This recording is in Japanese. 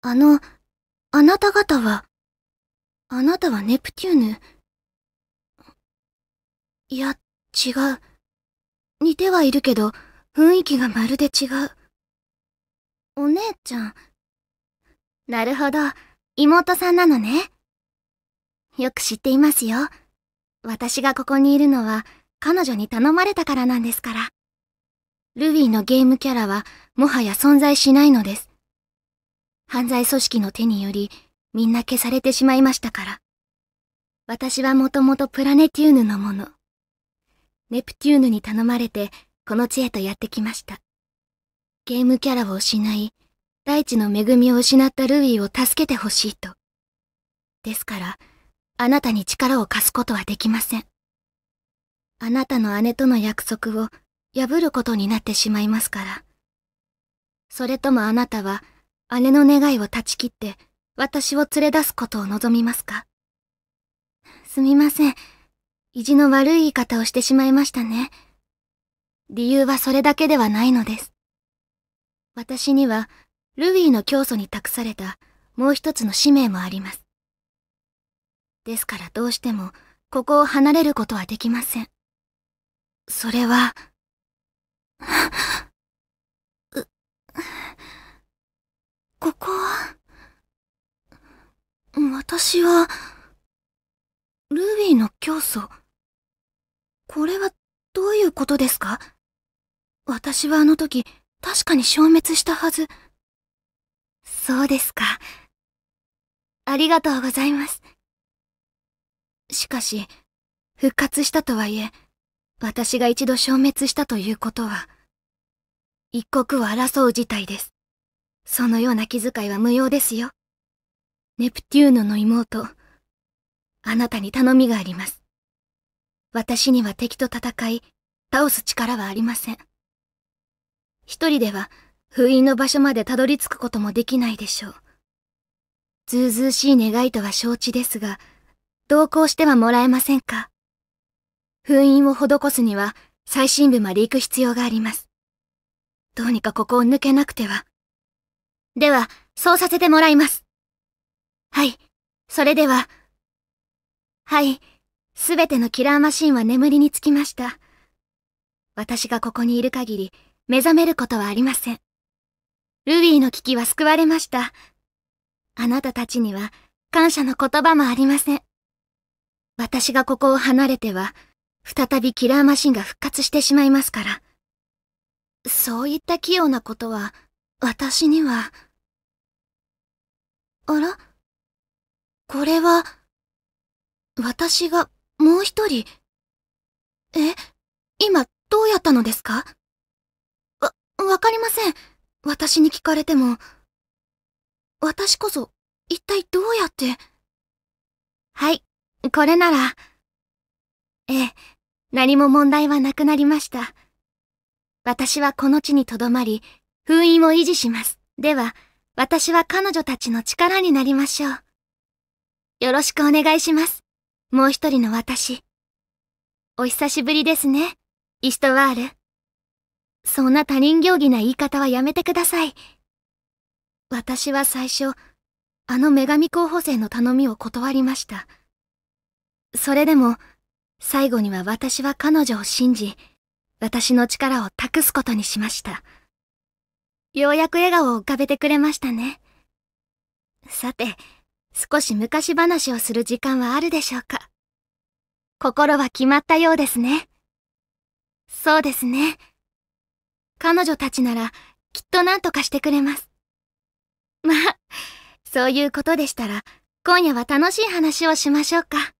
あの、あなた方は、あなたはネプテューヌ。いや、違う。似てはいるけど、雰囲気がまるで違う。お姉ちゃん。なるほど、妹さんなのね。よく知っていますよ。私がここにいるのは、彼女に頼まれたからなんですから。ルビーのゲームキャラは、もはや存在しないのです。犯罪組織の手により、みんな消されてしまいましたから。私はもともとプラネテューヌのもの。ネプテューヌに頼まれて、この地へとやってきました。ゲームキャラを失い、大地の恵みを失ったルイを助けてほしいと。ですから、あなたに力を貸すことはできません。あなたの姉との約束を破ることになってしまいますから。それともあなたは、姉の願いを断ち切って私を連れ出すことを望みますかすみません。意地の悪い言い方をしてしまいましたね。理由はそれだけではないのです。私には、ルイーの教祖に託されたもう一つの使命もあります。ですからどうしても、ここを離れることはできません。それは、ここは、私は、ルビーの教祖。これはどういうことですか私はあの時、確かに消滅したはず。そうですか。ありがとうございます。しかし、復活したとはいえ、私が一度消滅したということは、一刻を争う事態です。そのような気遣いは無用ですよ。ネプテューノの妹、あなたに頼みがあります。私には敵と戦い、倒す力はありません。一人では封印の場所までたどり着くこともできないでしょう。ずうずうしい願いとは承知ですが、同行してはもらえませんか封印を施すには最深部まで行く必要があります。どうにかここを抜けなくては、では、そうさせてもらいます。はい、それでは。はい、すべてのキラーマシンは眠りにつきました。私がここにいる限り、目覚めることはありません。ルビーの危機は救われました。あなたたちには、感謝の言葉もありません。私がここを離れては、再びキラーマシンが復活してしまいますから。そういった器用なことは、私には。あらこれは、私がもう一人。え今どうやったのですかわ、わかりません。私に聞かれても。私こそ、一体どうやって。はい、これなら。ええ、何も問題はなくなりました。私はこの地に留まり、封印を維持します。では、私は彼女たちの力になりましょう。よろしくお願いします。もう一人の私。お久しぶりですね、イストワール。そんな他人行儀な言い方はやめてください。私は最初、あの女神候補生の頼みを断りました。それでも、最後には私は彼女を信じ、私の力を託すことにしました。ようやく笑顔を浮かべてくれましたね。さて、少し昔話をする時間はあるでしょうか。心は決まったようですね。そうですね。彼女たちなら、きっと何とかしてくれます。まあ、そういうことでしたら、今夜は楽しい話をしましょうか。